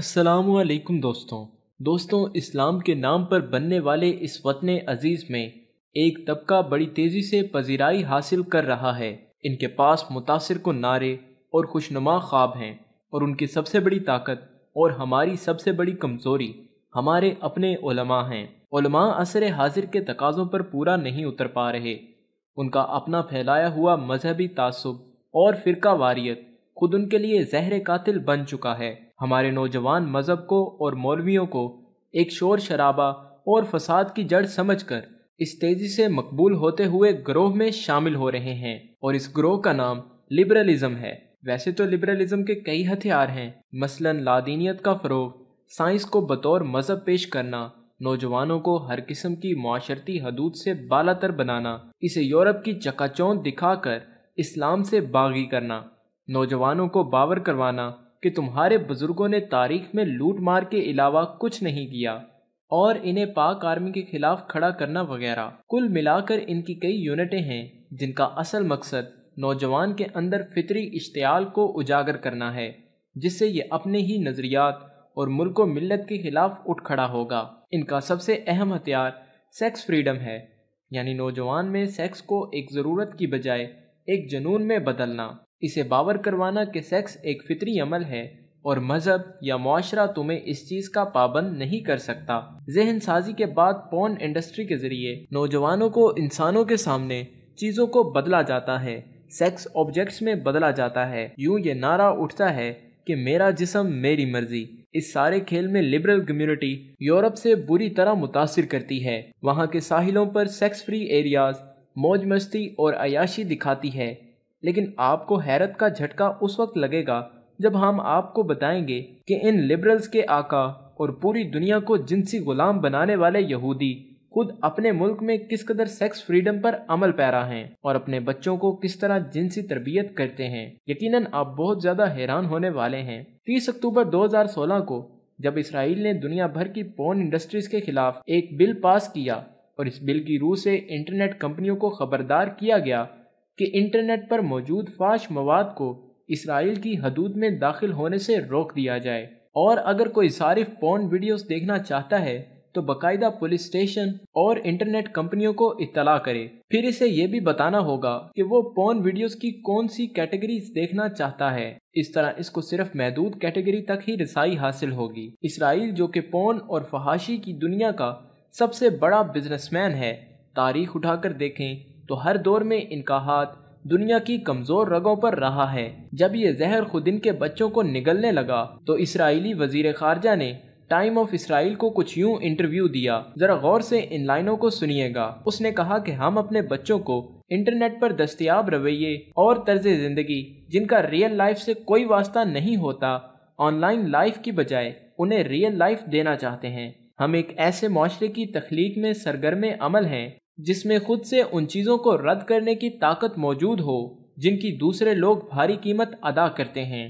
असलकुम दोस्तों दोस्तों इस्लाम के नाम पर बनने वाले इस वतन अजीज़ में एक तबका बड़ी तेज़ी से पजीराई हासिल कर रहा है इनके पास मुतासर को नारे और खुशनुमा ख्वाब हैं और उनकी सबसे बड़ी ताकत और हमारी सबसे बड़ी कमज़ोरी हमारे अपने ओलमा हैं असर हाजिर के तकाज़ों पर पूरा नहीं उतर पा रहे उनका अपना फैलाया हुआ मजहबी तसब और फ़िरका वारियत खुद उनके लिए जहर कातिल बन चुका है हमारे नौजवान मज़हब को और मौलवियों को एक शोर शराबा और फसाद की जड़ समझकर इस तेज़ी से मकबूल होते हुए ग्रोह में शामिल हो रहे हैं और इस ग्रोह का नाम लिबरलिज़म है वैसे तो लिबरलिज़म के कई हथियार हैं मसलन लादीनियत का फ़रोग साइंस को बतौर मज़हब पेश करना नौजवानों को हर किस्म की माशरती हदूद से बालातर बनाना इसे यूरोप की चकाचौंध दिखाकर इस्लाम से बागी करना नौजवानों को बावर करवाना कि तुम्हारे बुजुर्गों ने तारीख में लूट मार के अलावा कुछ नहीं किया और इन्हें पाक आर्मी के खिलाफ खड़ा करना वगैरह कुल मिलाकर इनकी कई यूनिटें हैं जिनका असल मकसद नौजवान के अंदर फितरी इश्तियाल को उजागर करना है जिससे ये अपने ही नज़रियात और मुल्क मिलत के खिलाफ उठ खड़ा होगा इनका सबसे अहम हथियार सेक्स फ्रीडम है यानी नौजवान में सेक्स को एक ज़रूरत की बजाय एक जुनून में बदलना इसे बावर करवाना कि सेक्स एक फितरी अमल है और मज़हब या माशरा तुम्हें इस चीज़ का पाबंद नहीं कर सकता जहन साजी के बाद पॉन इंडस्ट्री के ज़रिए नौजवानों को इंसानों के सामने चीज़ों को बदला जाता है सेक्स ऑब्जेक्ट्स में बदला जाता है यूं ये नारा उठता है कि मेरा जिसम मेरी मर्जी इस सारे खेल में लिबरल कम्युनिटी यूरोप से बुरी तरह मुतासर करती है वहाँ के साहिलों पर सेक्स फ्री एरियाज मौज मस्ती और अयाशी दिखाती है लेकिन आपको हैरत का झटका उस वक्त लगेगा जब हम आपको बताएंगे कि इन लिबरल्स के आका और पूरी दुनिया को जिनसी गुलाम बनाने वाले यहूदी खुद अपने मुल्क में किस कदर सेक्स फ्रीडम पर अमल पैरा हैं और अपने बच्चों को किस तरह जिनसी तरबियत करते हैं यकीनन आप बहुत ज़्यादा हैरान होने वाले हैं 30 अक्टूबर 2016 को जब इसराइल ने दुनिया भर की पोर्न इंडस्ट्रीज के खिलाफ एक बिल पास किया और इस बिल की रूह से इंटरनेट कंपनियों को खबरदार किया गया कि इंटरनेट पर मौजूद फाश मवाद को इसराइल की हदूद में दाखिल होने से रोक दिया जाए और अगर कोई सारिफ पौन वीडियोस देखना चाहता है तो बकायदा पुलिस स्टेशन और इंटरनेट कंपनियों को इतला करे फिर इसे ये भी बताना होगा कि वो पोन वीडियोस की कौन सी कैटेगरी देखना चाहता है इस तरह इसको सिर्फ महदूद कैटेगरी तक ही रसाई हासिल होगी इसराइल जो कि पौन और फहाशी की दुनिया का सबसे बड़ा बिजनेसमैन है तारीख उठाकर देखें तो हर दौर में इनका हाथ दुनिया की कमजोर रगों पर रहा है जब ये जहर खुद इनके बच्चों को निगलने लगा तो इसराइली वजीर खारजा ने टाइम ऑफ इसराइल को कुछ यूं इंटरव्यू दिया जरा गौर से इन लाइनों को सुनिएगा उसने कहा कि हम अपने बच्चों को इंटरनेट पर दस्तियाब रवैये और तर्ज जिंदगी जिनका रियल लाइफ से कोई वास्ता नहीं होता ऑनलाइन लाइफ की बजाय उन्हें रियल लाइफ देना चाहते हैं हम एक ऐसे माशरे की तख्लीक में सरगर्म अमल हैं जिसमें खुद से उन चीज़ों को रद्द करने की ताकत मौजूद हो जिनकी दूसरे लोग भारी कीमत अदा करते हैं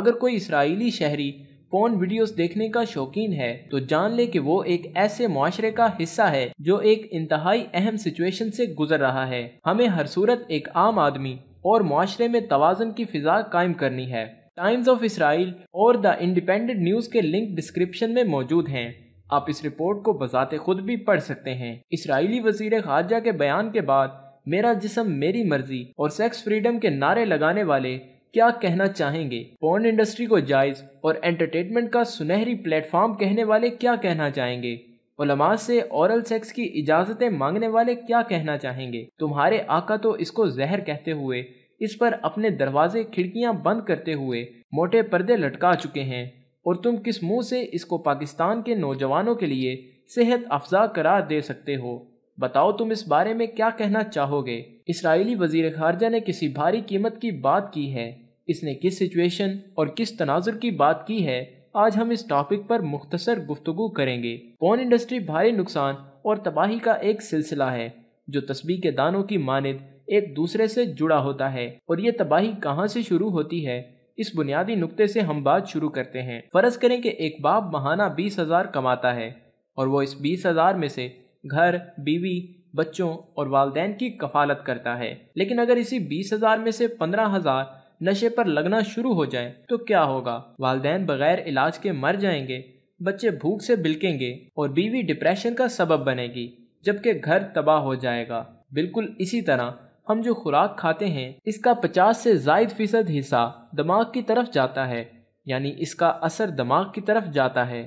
अगर कोई इसराइली शहरी पोन वीडियोस देखने का शौकीन है तो जान ले कि वो एक ऐसे माशरे का हिस्सा है जो एक इंतहाई अहम सिचुएशन से गुजर रहा है हमें हर सूरत एक आम आदमी और माशरे में तोज़न की फिजा कायम करनी है टाइम्स ऑफ इसराइल और द इंडिपेंडेंट न्यूज़ के लिंक डिस्क्रिप्शन में मौजूद हैं आप इस रिपोर्ट को बजाते खुद भी पढ़ सकते हैं इसराइली वजीर खारजा के बयान के बाद मेरा जिसम मेरी मर्जी और सेक्स फ्रीडम के नारे लगाने वाले क्या कहना चाहेंगे पोर्न इंडस्ट्री को जायज और एंटरटेनमेंट का सुनहरी प्लेटफॉर्म कहने वाले क्या कहना चाहेंगे उलमा से औरल सेक्स की इजाज़तें मांगने वाले क्या कहना चाहेंगे तुम्हारे आका तो इसको जहर कहते हुए इस पर अपने दरवाजे खिड़कियां बंद करते हुए मोटे पर्दे लटका चुके हैं और तुम किस मुंह से इसको पाकिस्तान के नौजवानों के लिए सेहत अफजा करार दे सकते हो बताओ तुम इस बारे में क्या कहना चाहोगे इसराइली वजीर खारजा ने किसी भारी कीमत की बात की है इसने किस सिचुएशन और किस तनाजुर की बात की है आज हम इस टॉपिक पर मुख्तसर गुफ्तु करेंगे पोन इंडस्ट्री भारी नुकसान और तबाही का एक सिलसिला है जो तस्बी के दानों की मानद एक दूसरे से जुड़ा होता है और ये तबाही कहाँ से शुरू होती है इस बुनियादी नुक्ते से हम बात शुरू करते हैं फर्ज करें कि एक बाप महाना बीस हजार कमाता है और वो इस बीस हजार में से घर बीवी बच्चों और वालदेन की कफालत करता है लेकिन अगर इसी बीस हजार में से पंद्रह हजार नशे पर लगना शुरू हो जाए तो क्या होगा वालदेन बगैर इलाज के मर जाएंगे बच्चे भूख से बिलकेंगे और बीवी डिप्रेशन का सबब बनेगी जबकि घर तबाह हो जाएगा बिल्कुल इसी तरह हम जो खुराक खाते हैं इसका 50 से जायद फीसद हिस्सा दिमाग की तरफ जाता है यानी इसका असर दिमाग की तरफ जाता है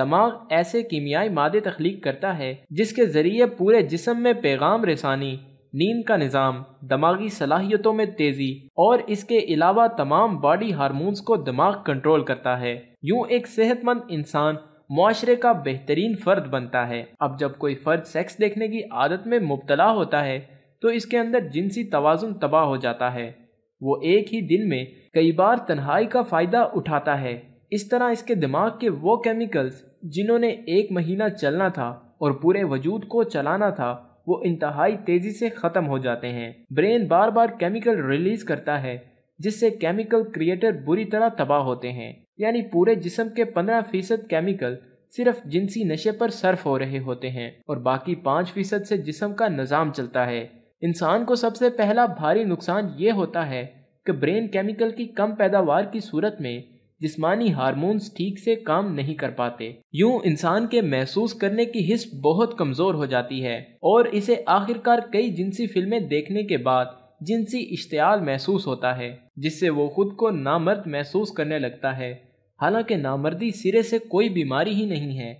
दिमाग ऐसे कीमियाई मादे तख्लीक करता है जिसके ज़रिए पूरे जिसम में पैगाम रसानी नींद का निज़ाम दिमागी सलाहियतों में तेज़ी और इसके अलावा तमाम बॉडी हारमोन्स को दिमाग कंट्रोल करता है यूँ एक सेहतमंद इंसान माशरे का बेहतरीन फ़र्द बनता है अब जब कोई फ़र्द सेक्स देखने की आदत में मुबतला होता है तो इसके अंदर जिनसी तोज़ुन तबाह हो जाता है वो एक ही दिन में कई बार तन्हाई का फ़ायदा उठाता है इस तरह इसके दिमाग के वो केमिकल्स जिन्होंने एक महीना चलना था और पूरे वजूद को चलाना था वो इंतहाई तेज़ी से ख़त्म हो जाते हैं ब्रेन बार बार केमिकल रिलीज़ करता है जिससे केमिकल क्रिएटर बुरी तरह तबाह होते हैं यानी पूरे जिसम के पंद्रह फीसद केमिकल सिर्फ जिनसी नशे पर सर्फ हो रहे होते हैं और बाकी पाँच फीसद से जिसम का निज़ाम चलता है इंसान को सबसे पहला भारी नुकसान ये होता है कि ब्रेन केमिकल की कम पैदावार की सूरत में जिसमानी हारमोन्स ठीक से काम नहीं कर पाते यूं इंसान के महसूस करने की हिस्स बहुत कमज़ोर हो जाती है और इसे आखिरकार कई जिनसी फिल्में देखने के बाद जिनसी इश्तियाल महसूस होता है जिससे वो खुद को नामर्द महसूस करने लगता है हालांकि नामर्दी सिरे से कोई बीमारी ही नहीं है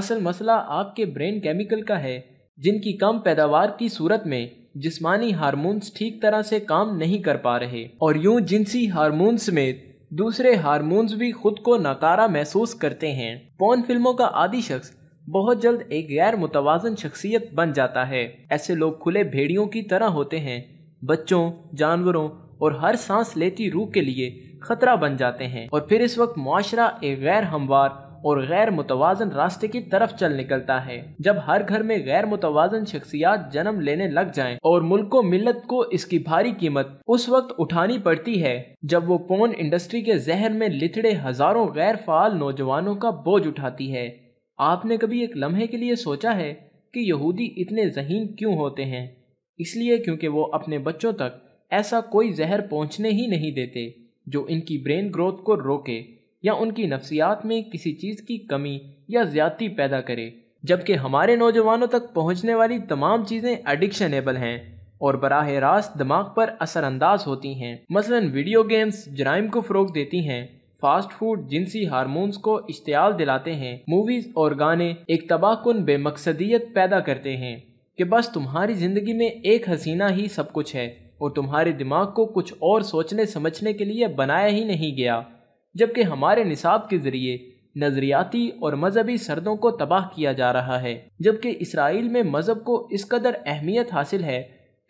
असल मसला आपके ब्रेन केमिकल का है जिनकी कम पैदावार की सूरत में जिस्मानी हारमोन्स ठीक तरह से काम नहीं कर पा रहे और यूं जिनसी हारमोन्स में दूसरे हारमोन्स भी खुद को नाकारा महसूस करते हैं पौन फिल्मों का आदि शख्स बहुत जल्द एक गैर मुतवाजन शख्सियत बन जाता है ऐसे लोग खुले भेड़ियों की तरह होते हैं बच्चों जानवरों और हर सांस लेती रूह के लिए खतरा बन जाते हैं और फिर इस वक्त माशरा एक गैर हमवार और गैर मुतवाजन रास्ते की तरफ चल निकलता है जब हर घर में गैर मुतवाजन शख्सियात जन्म लेने लग जाएं और मुल्को को मिलत को इसकी भारी कीमत उस वक्त उठानी पड़ती है जब वो पोन इंडस्ट्री के जहर में लिथड़े हजारों गैर फाल नौजवानों का बोझ उठाती है आपने कभी एक लम्हे के लिए सोचा है कि यहूदी इतने जहीन क्यों होते हैं इसलिए क्योंकि वो अपने बच्चों तक ऐसा कोई जहर पहुंचने ही नहीं देते जो इनकी ब्रेन ग्रोथ को रोके या उनकी नफ्सियात में किसी चीज़ की कमी या ज़्यादती पैदा करे जबकि हमारे नौजवानों तक पहुंचने वाली तमाम चीज़ें एडिक्शनेबल हैं और बराह रास्त दिमाग पर असरानंदाज होती हैं मसलन वीडियो गेम्स जराइम को फ़रोग देती हैं फास्ट फूड जिनसी हारमोन्स को इश्तियाल दिलाते हैं मूवीज़ और गाने एक तबाहकुन बेमकसदियत पैदा करते हैं कि बस तुम्हारी ज़िंदगी में एक हसीना ही सब कुछ है और तुम्हारे दिमाग को कुछ और सोचने समझने के लिए बनाया ही नहीं गया जबकि हमारे निसाब के ज़रिए नज़रियाती और मजहबी सरदों को तबाह किया जा रहा है जबकि इसराइल में मज़हब को इस कदर अहमियत हासिल है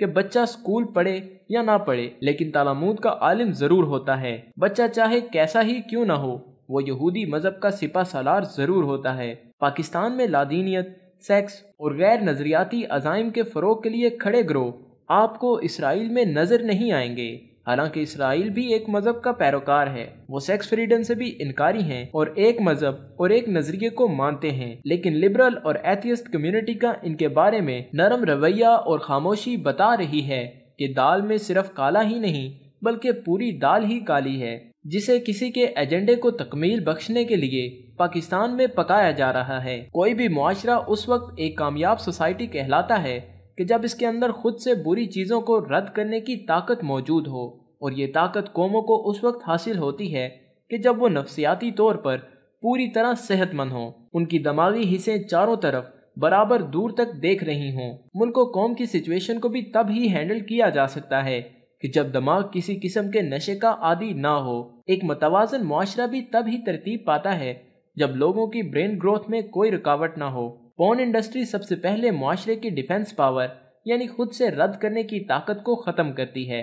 कि बच्चा स्कूल पढ़े या ना पढ़े लेकिन तालामूद का आलिम ज़रूर होता है बच्चा चाहे कैसा ही क्यों ना हो वो यहूदी मज़हब का सिपा सलार ज़रूर होता है पाकिस्तान में लादीनियत सेक्स और गैर नज़रियाती अजाइम के फ़रोग के लिए खड़े ग्रोह आपको इसराइल में नज़र नहीं आएंगे हालांकि इसराइल भी एक मजहब का पैरोकार है वो सेक्स फ्रीडम से भी इनकारी हैं और एक मजहब और एक नजरिए को मानते हैं लेकिन लिबरल और एथियस्ट कम्युनिटी का इनके बारे में नरम रवैया और खामोशी बता रही है कि दाल में सिर्फ काला ही नहीं बल्कि पूरी दाल ही काली है जिसे किसी के एजेंडे को तकमील बख्शने के लिए पाकिस्तान में पकाया जा रहा है कोई भी मुआरा उस वक्त एक कामयाब सोसाइटी कहलाता है कि जब इसके अंदर खुद से बुरी चीज़ों को रद्द करने की ताकत मौजूद हो और ये ताकत कौमों को उस वक्त हासिल होती है कि जब वो नफसियाती तौर पर पूरी तरह सेहतमंद हों उनकी दमागी हिस्से चारों तरफ बराबर दूर तक देख रही हों मुल्क व कौम की सिचुएशन को भी तब ही हैंडल किया जा सकता है कि जब दिमाग किसी किस्म के नशे का आदि ना हो एक मतवाजन माशरा भी तब ही तरतीब पाता है जब लोगों की ब्रेन ग्रोथ में कोई रुकावट ना हो पोन इंडस्ट्री सबसे पहले माशरे की डिफेंस पावर यानी खुद से रद्द करने की ताकत को ख़त्म करती है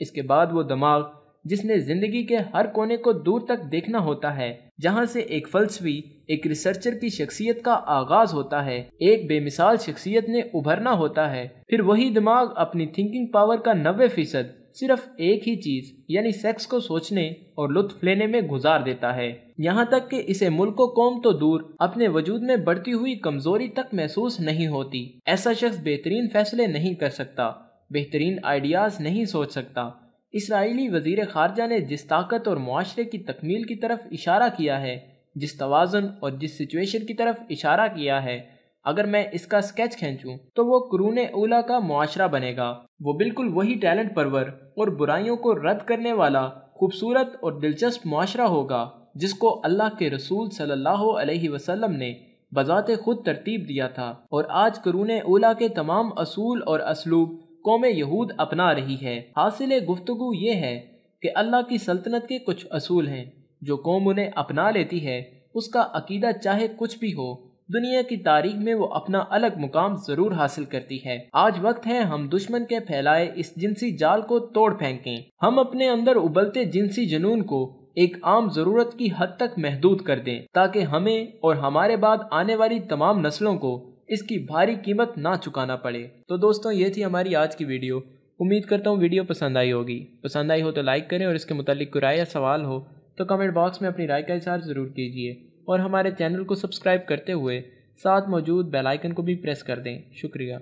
इसके बाद वो दिमाग जिसने जिंदगी के हर कोने को दूर तक देखना होता है जहाँ से एक फलसफी एक रिसर्चर की शख्सियत का आगाज होता है एक बेमिसाल शख्सियत ने उभरना होता है फिर वही दिमाग अपनी थिंकिंग पावर का नबे फीसद सिर्फ एक ही चीज यानी सेक्स को सोचने और लुत्फ लेने में गुजार देता है यहाँ तक कि इसे मुल्क कौम तो दूर अपने वजूद में बढ़ती हुई कमजोरी तक महसूस नहीं होती ऐसा शख्स बेहतरीन फैसले नहीं कर सकता बेहतरीन आइडियाज नहीं सोच सकता इसराइली वजीर खारजा ने जिस ताकत और माशरे की तकमील की तरफ इशारा किया है जिस तोज़न और जिस सिचुएशन की तरफ इशारा किया है अगर मैं इसका स्केच खींचूं तो वो क्रूने ओला का मुआरा बनेगा वो बिल्कुल वही टैलेंट परवर और बुराइयों को रद्द करने वाला खूबसूरत और दिलचस्प मुआरा होगा जिसको अल्लाह के रसूल सल्लल्लाहु अलैहि वसल्लम ने बजात खुद तरतीब दिया था और आज करून ओला के तमाम असूल और असलूब कौम यहूद अपना रही है हासिल गुफ्तु ये है कि अल्लाह की सल्तनत के कुछ असूल हैं जो कौम उन्हें अपना लेती है उसका अकीदा चाहे कुछ भी हो दुनिया की तारीख में वो अपना अलग मुकाम जरूर हासिल करती है आज वक्त है हम दुश्मन के फैलाए इस जिनसी जाल को तोड़ फेंकें हम अपने अंदर उबलते जिनसी जुनून को एक आम जरूरत की हद तक महदूद कर दें ताकि हमें और हमारे बाद आने वाली तमाम नस्लों को इसकी भारी कीमत ना चुकाना पड़े तो दोस्तों ये थी हमारी आज की वीडियो उम्मीद करता हूँ वीडियो पसंद आई होगी पसंद आई हो तो लाइक करें और इसके मुतालिक कोई राय या सवाल हो तो कमेंट बॉक्स में अपनी राय का इजहार ज़रूर कीजिए और हमारे चैनल को सब्सक्राइब करते हुए साथ मौजूद बेल आइकन को भी प्रेस कर दें शुक्रिया